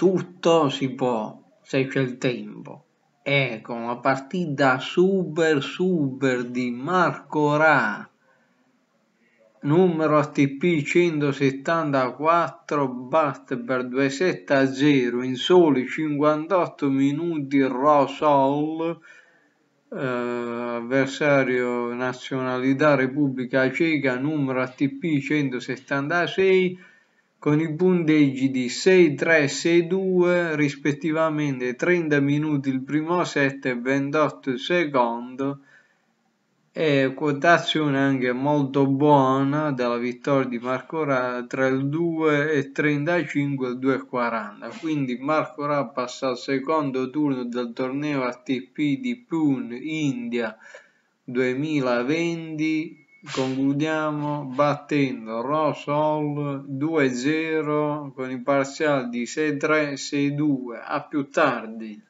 tutto si può se c'è il tempo. Ecco, una partita super super di Marco Ra, numero ATP 174, batte per 2-7 a 0, in soli 58 minuti Rosol, eh, avversario nazionalità Repubblica Ceca, numero ATP 176, con i punteggi di 6-3 6-2 rispettivamente 30 minuti il primo set e 28 il secondo e quotazione anche molto buona della vittoria di Marco Ra tra il 2 e 35 e il 2 e 40 quindi Marco Ra passa al secondo turno del torneo ATP di Pune India 2020 concludiamo battendo Rosol 2-0 con il parziale di 6-3, 6-2. A più tardi.